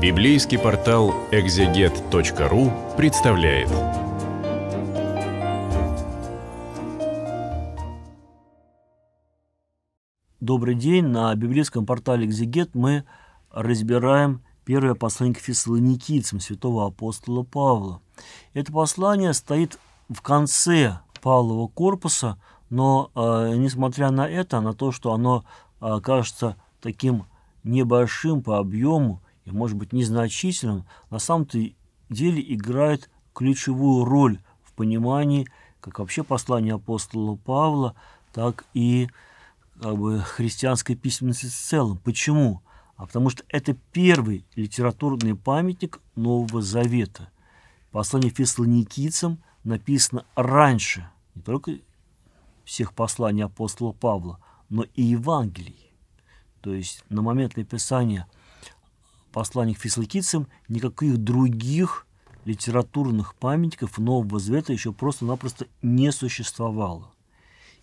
Библейский портал экзегет.ру представляет. Добрый день. На библейском портале «Экзегет» мы разбираем первое послание к фессалоникийцам святого апостола Павла. Это послание стоит в конце Павлова корпуса, но э, несмотря на это, на то, что оно э, кажется таким небольшим по объему, и, может быть, незначительным на самом-то деле играет ключевую роль в понимании как вообще послания апостола Павла, так и как бы, христианской письменности в целом. Почему? А потому что это первый литературный памятник Нового Завета. Послание фессалоникийцам написано раньше, не только всех посланий апостола Павла, но и Евангелий. То есть на момент написания – посланник к никаких других литературных памятников Нового Завета еще просто-напросто не существовало.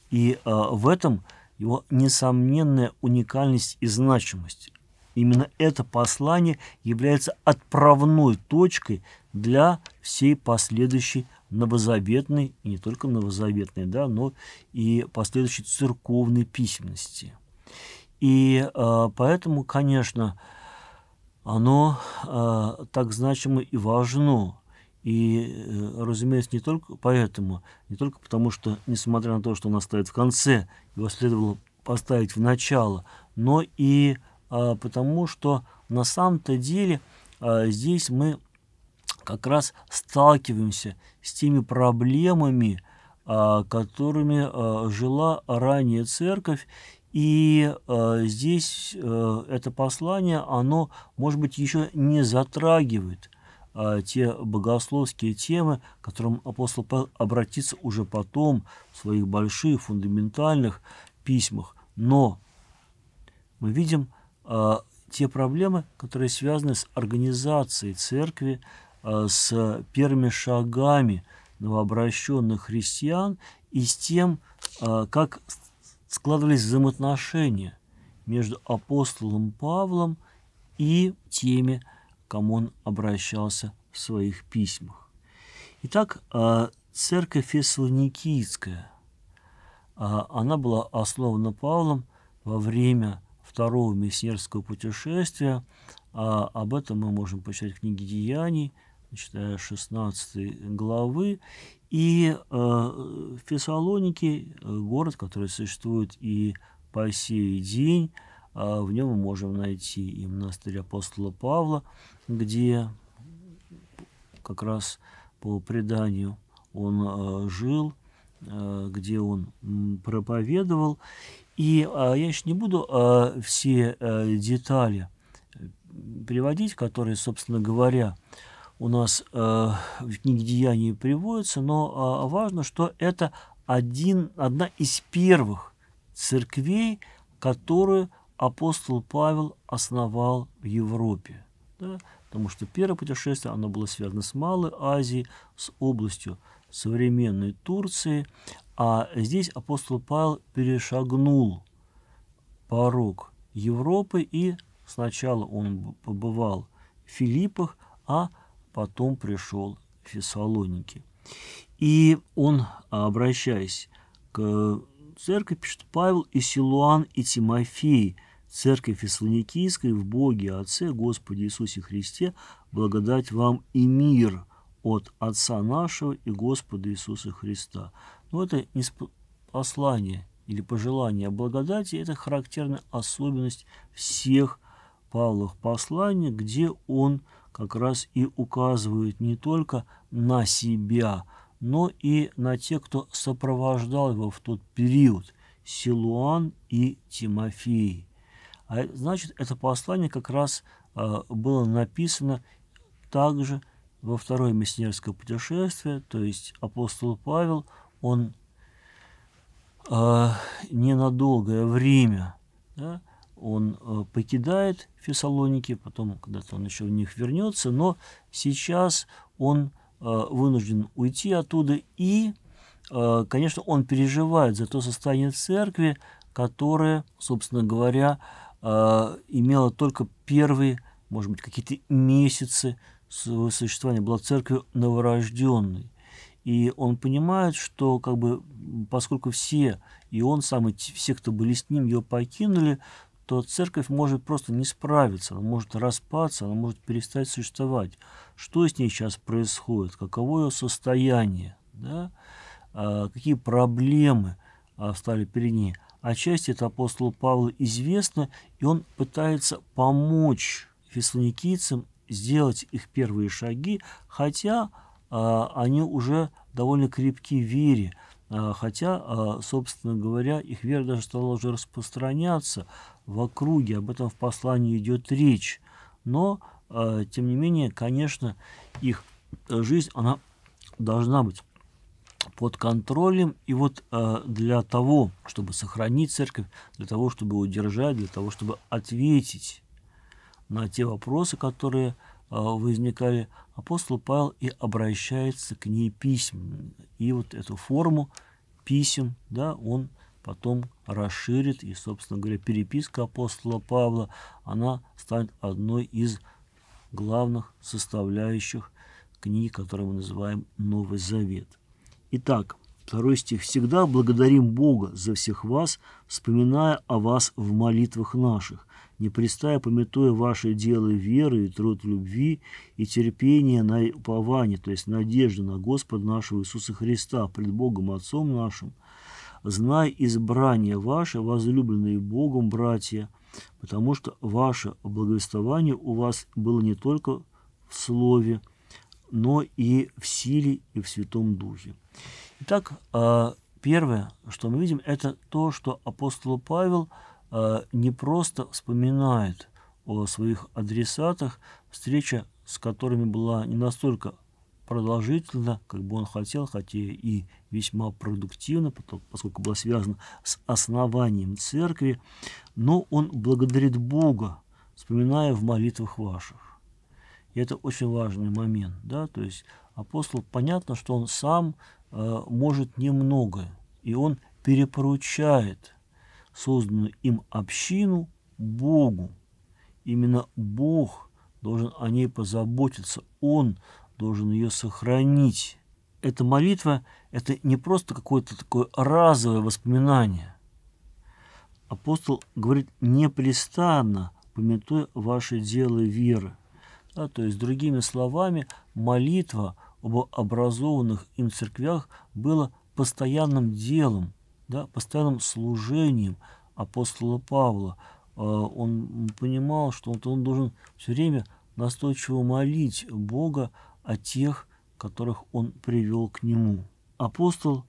И э, в этом его несомненная уникальность и значимость. Именно это послание является отправной точкой для всей последующей новозаветной, и не только новозаветной, да, но и последующей церковной письменности. И э, поэтому, конечно, э, оно э, так значимо и важно. И, разумеется, не только поэтому, не только потому, что, несмотря на то, что оно стоит в конце, его следовало поставить в начало, но и э, а, потому, что на самом-то деле э, здесь мы как раз сталкиваемся с теми проблемами, которыми жила ранее церковь, и э, здесь э, это послание, оно, может быть, еще не затрагивает э, те богословские темы, к которым апостол Павел обратится уже потом в своих больших фундаментальных письмах. Но мы видим э, те проблемы, которые связаны с организацией церкви, э, с первыми шагами новообращенных христиан и с тем, э, как складывались взаимоотношения между апостолом Павлом и теми, к кому он обращался в своих письмах. Итак, э, церковь Фессалоникийская, э, она была основана Павлом во время второго миссионерского путешествия. Э, об этом мы можем почитать в книге «Деяний», начиная 16 главы. И э, Фессалоники, э, город, который существует и по сей день, э, в нем мы можем найти и монастырь апостола Павла, где как раз по преданию он э, жил, э, где он проповедовал. И э, я еще не буду э, все э, детали приводить, которые, собственно говоря, э, у нас э, в книге «Деяния» приводится, но э, важно, что это один, одна из первых церквей, которую апостол Павел основал в Европе. Да? Потому что первое путешествие, оно было связано с Малой Азией, с областью современной Турции, а здесь апостол Павел перешагнул порог Европы, и сначала он побывал в Филиппах, а потом пришел в Фессалоники. И он, обращаясь к церкви, пишет Павел и Силуан и Тимофей, церкви Фессалоникийской, в Боге Отце, Господе Иисусе Христе, благодать вам и мир от Отца нашего и Господа Иисуса Христа. Но ну, это не послание или пожелание благодати, это характерная особенность всех Павловых посланий, где он – как раз и указывают не только на себя, но и на тех, кто сопровождал его в тот период – Силуан и Тимофей. А значит, это послание как раз а, было написано также во второе миссионерское путешествие, то есть апостол Павел, он э, ненадолгое время да, он э, покидает Фессалоники, потом когда-то он еще в них вернется, но сейчас он э, вынужден уйти оттуда и, э, конечно, он переживает за то состояние церкви, которое, собственно говоря, имело только первые, может быть, какие-то месяцы своего существования, была церковью новорожденной. И он понимает, что как бы, поскольку все, и он сам, и все, кто были с ним, ее покинули, то церковь может просто не справиться, она может распаться, она может перестать существовать. Что с ней сейчас происходит, каково ее состояние, да? а, какие проблемы а, стали перед ней. Отчасти это апостолу Павлу известно, и он пытается помочь фессалоникийцам сделать их первые шаги, хотя а, они уже довольно крепки в вере. А, хотя, а, собственно говоря, их вера даже стала уже распространяться в округе, об этом в послании идет речь. Но, а, тем не менее, конечно, их э, жизнь, она должна быть под контролем. И вот для того, чтобы сохранить церковь, для того, чтобы удержать, для того, чтобы ответить на те вопросы, которые Э, возникали, апостол Павел и обращается к ней письменно. И вот эту форму писем да, он потом расширит. И, собственно говоря, переписка апостола Павла, она станет одной из главных составляющих книги, которую мы называем Новый Завет. Итак, второй стих. «Всегда благодарим Бога за всех вас, вспоминая о вас в молитвах наших, не пристая, пометуя ваши дела веры и труд любви и терпение на упование, то есть надежду на Господа нашего Иисуса Христа, пред Богом Отцом нашим, знай избрание ваше, возлюбленные Богом, братья, потому что ваше благовествование у вас было не только в слове, но и в силе и в Святом Духе. Итак, а, первое, что мы видим, это то, что апостол Павел – а, не просто вспоминает о своих адресатах, встреча с которыми была не настолько продолжительно, как бы он хотел, хотя и весьма продуктивно, поскольку была связана с основанием церкви, но он благодарит Бога, вспоминая в молитвах ваших. И это очень важный момент. Да? То есть апостол, понятно, что он сам э, может немного, и он перепоручает – созданную им общину Богу. Именно Бог должен о ней позаботиться, Он должен ее сохранить. Эта молитва – это не просто какое-то такое разовое воспоминание. Апостол говорит непрестанно, пометуя ваши дела веры. Да, то есть, другими словами, молитва об образованных им церквях была постоянным делом, да, постоянным служением апостола Павла. А, он понимал, что он должен все время настойчиво молить Бога о тех, которых он привел к нему. Апостол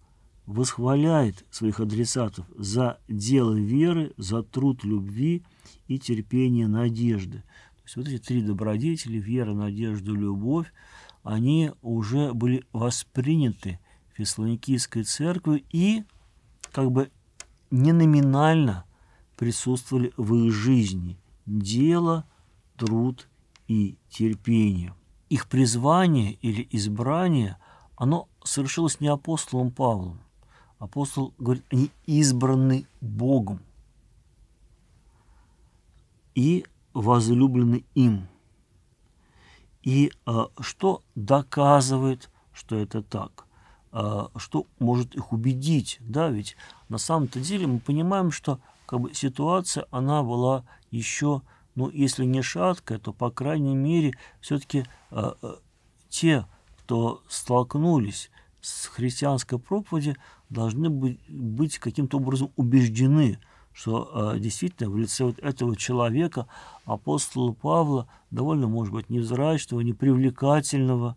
восхваляет своих адресатов за дело веры, за труд любви и терпение надежды. То есть вот эти три добродетели, вера, надежда, любовь, они уже были восприняты Фессалоникийской церкви и как бы не номинально присутствовали в их жизни дело, труд и терпение. Их призвание или избрание, оно совершилось не апостолом Павлом. Апостол говорит, они избраны Богом и возлюблены им. И э, что доказывает, что это так? А, что может их убедить, да, ведь на самом-то деле мы понимаем, что как бы ситуация, она была еще, ну, если не шаткая, то, по крайней мере, все-таки э, а, а, те, кто столкнулись с христианской проповедью, должны быть, быть каким-то образом убеждены, что э, действительно в лице вот этого человека, апостола Павла, довольно, может быть, невзрачного, непривлекательного,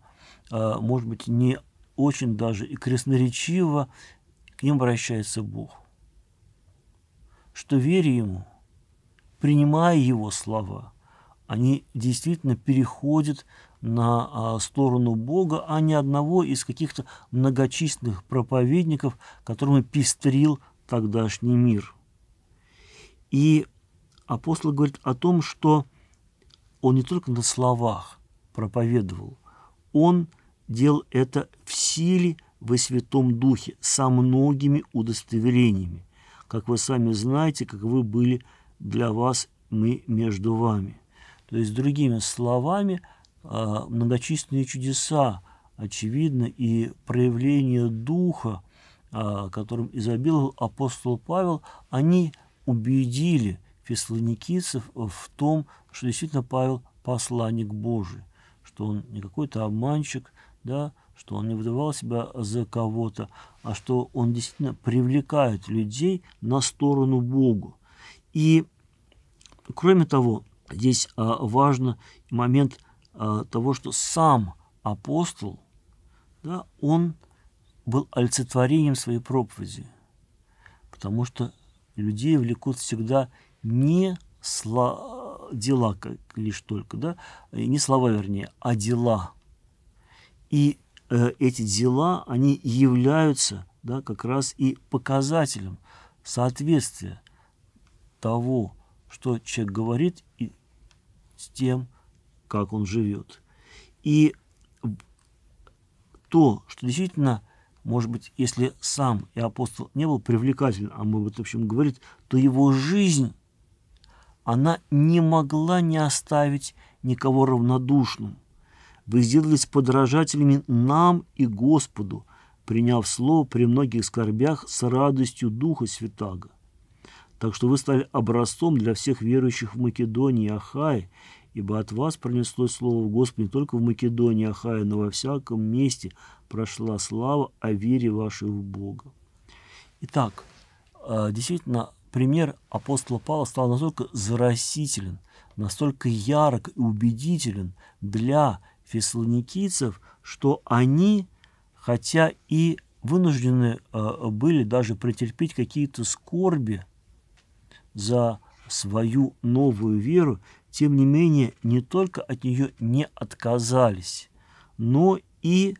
э, может быть, не очень даже и красноречиво к ним обращается Бог. Что веря Ему, принимая Его слова, они действительно переходят на а, сторону Бога, а не одного из каких-то многочисленных проповедников, которым пестрил тогдашний мир. И апостол говорит о том, что он не только на словах проповедовал, он – дел это в силе во Святом Духе со многими удостоверениями, как вы сами знаете, как вы были для вас, мы между вами». То есть, другими словами, а, многочисленные чудеса, очевидно, и проявление Духа, а, которым изобиловал апостол Павел, они убедили фессалоникийцев в том, что действительно Павел посланник Божий, что он не какой-то обманщик, да, что он не выдавал себя за кого-то, а что он действительно привлекает людей на сторону Богу. И, кроме того, здесь а, важен момент а, того, что сам апостол, да, он был олицетворением своей проповеди, потому что людей влекут всегда не сла... дела как лишь только, да, не слова, вернее, а дела – и э, эти дела, они являются да, как раз и показателем соответствия того, что человек говорит, и с тем, как он живет. И то, что действительно, может быть, если сам и апостол не был привлекательным а мы об этом говорит, то его жизнь, она не могла не оставить никого равнодушным вы сделались подражателями нам и Господу, приняв слово при многих скорбях с радостью Духа Святаго. Так что вы стали образцом для всех верующих в Македонии и Ахае, ибо от вас пронеслось слово в Господь не только в Македонии и Ахае, но во всяком месте прошла слава о вере вашей в Бога. Итак, э, действительно, пример апостола Павла стал настолько зарастителен, настолько ярок и убедителен для фессалоникийцев, что они, хотя и вынуждены э, были даже претерпеть какие-то скорби за свою новую веру, тем не менее не только от нее не отказались, но и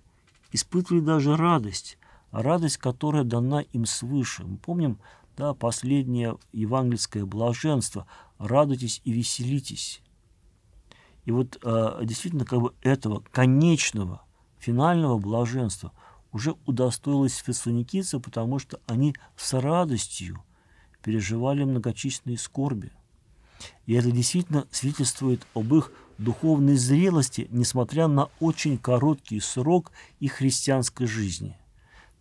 испытывали даже радость, радость, которая дана им свыше. Мы помним да, последнее евангельское блаженство «Радуйтесь и веселитесь». И вот э, действительно как бы этого конечного, финального блаженства уже удостоилась фессуникийцы, потому что они с радостью переживали многочисленные скорби. И это действительно свидетельствует об их духовной зрелости, несмотря на очень короткий срок их христианской жизни.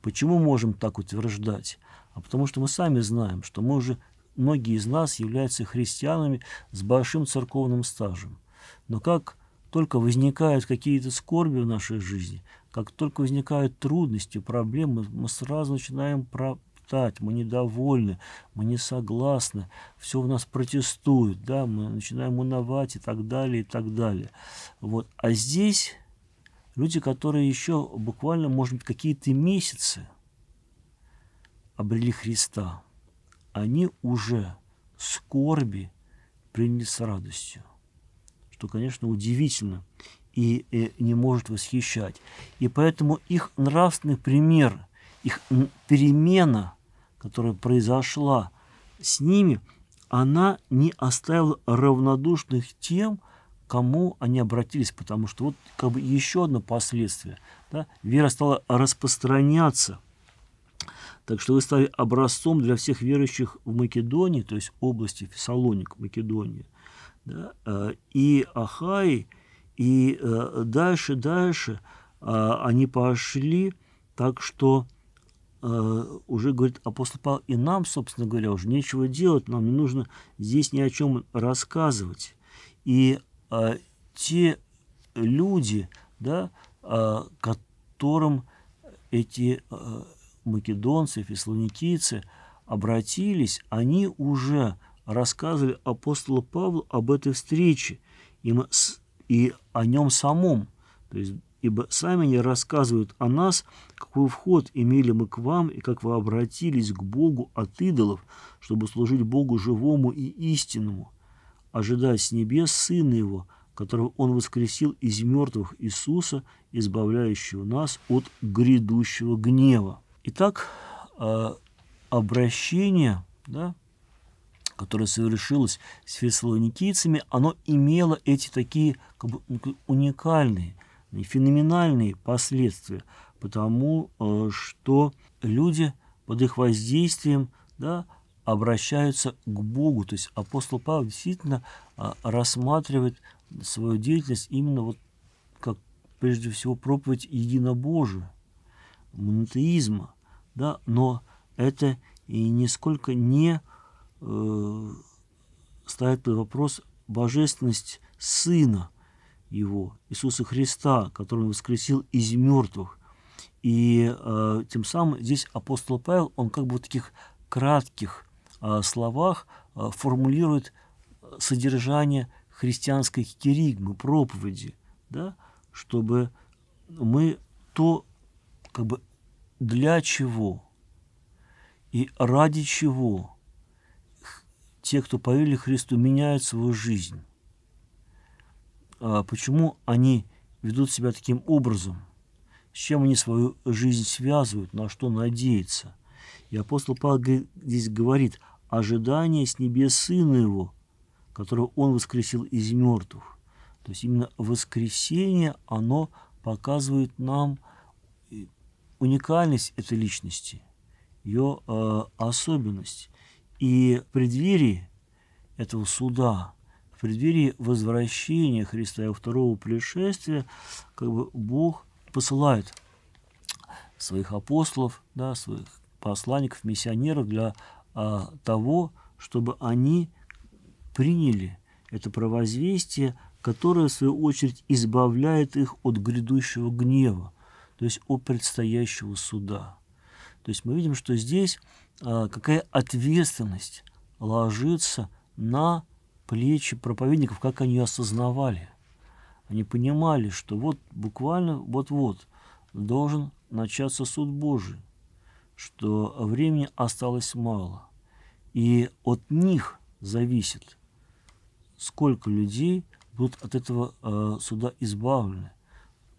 Почему можем так утверждать? А потому что мы сами знаем, что мы уже, многие из нас являются христианами с большим церковным стажем. Но как только возникают какие-то скорби в нашей жизни, как только возникают трудности, проблемы, мы сразу начинаем роптать, мы недовольны, мы не согласны, все в нас протестует, да, мы начинаем унывать и так далее, и так далее. Вот. А здесь люди, которые еще буквально, может быть, какие-то месяцы обрели Христа, они уже скорби приняли с радостью то, конечно, удивительно и, и э, не может восхищать. И поэтому их нравственный пример, их перемена, которая произошла с ними, она не оставила равнодушных тем, кому они обратились, потому что вот как бы еще одно последствие. Да, вера стала распространяться. Так что вы стали образцом для всех верующих в Македонии, то есть области Фессалоник, Македония да, э, и Ахай, и э, дальше, дальше э, они пошли, так что уже, говорит, апостол Павел, и нам, собственно говоря, уже нечего делать, нам не нужно здесь ни о чем рассказывать. И те люди, да, которым эти македонцы, фессалоникийцы обратились, они уже рассказывали апостолу Павлу об этой встрече и, мы, и о нем самом, то есть, ибо сами не рассказывают о нас, какой вход имели мы к вам и как вы обратились к Богу от идолов, чтобы служить Богу живому и истинному, ожидая с небес Сына Его, которого Он воскресил из мертвых Иисуса, избавляющего нас от грядущего гнева. Итак, а, обращение, да, которое совершилось с фессалоникийцами, оно имело эти такие как бы, ну, уникальные, феноменальные последствия, потому э, что люди под их воздействием да, обращаются к Богу. То есть апостол Павел действительно а, рассматривает свою деятельность именно вот как, прежде всего, проповедь единобожия, монотеизма. Да? Но это и нисколько не э, стоит вопрос божественность Сына Его, Иисуса Христа, который Он воскресил из мертвых. И э, тем самым здесь апостол Павел, он как бы в таких кратких э, словах э, формулирует э, содержание христианской керигмы, проповеди, да, чтобы мы то, как бы для чего и ради чего те, кто поверили Христу, меняют свою жизнь. А почему они ведут себя таким образом? С чем они свою жизнь связывают? На что надеются? И апостол Павел здесь говорит «ожидание с небес Сына Его, которого Он воскресил из мертвых». То есть именно воскресение, оно показывает нам э, уникальность этой личности, ее э, особенность. И в преддверии этого суда, в преддверии возвращения Христа и второго пришествия, как бы Бог посылает своих апостолов, да, своих посланников, миссионеров для а, того, чтобы они приняли это провозвестие, которое, в свою очередь, избавляет их от грядущего гнева, то есть от предстоящего суда. То есть мы видим, что здесь а, какая ответственность ложится на плечи проповедников, как они осознавали. Они понимали, что вот буквально вот-вот должен начаться суд Божий, что времени осталось мало. И от них зависит, сколько людей будут от этого э, суда избавлены,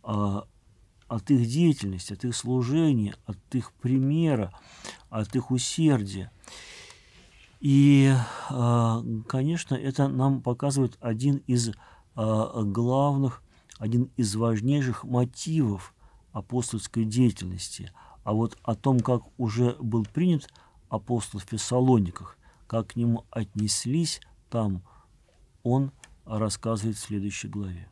а от их деятельности, от их служения, от их примера, от их усердия. И, э, конечно, это нам показывает один из э, главных, один из важнейших мотивов апостольской деятельности. А вот о том, как уже был принят апостол в Фессалониках, как к нему отнеслись там, он рассказывает в следующей главе.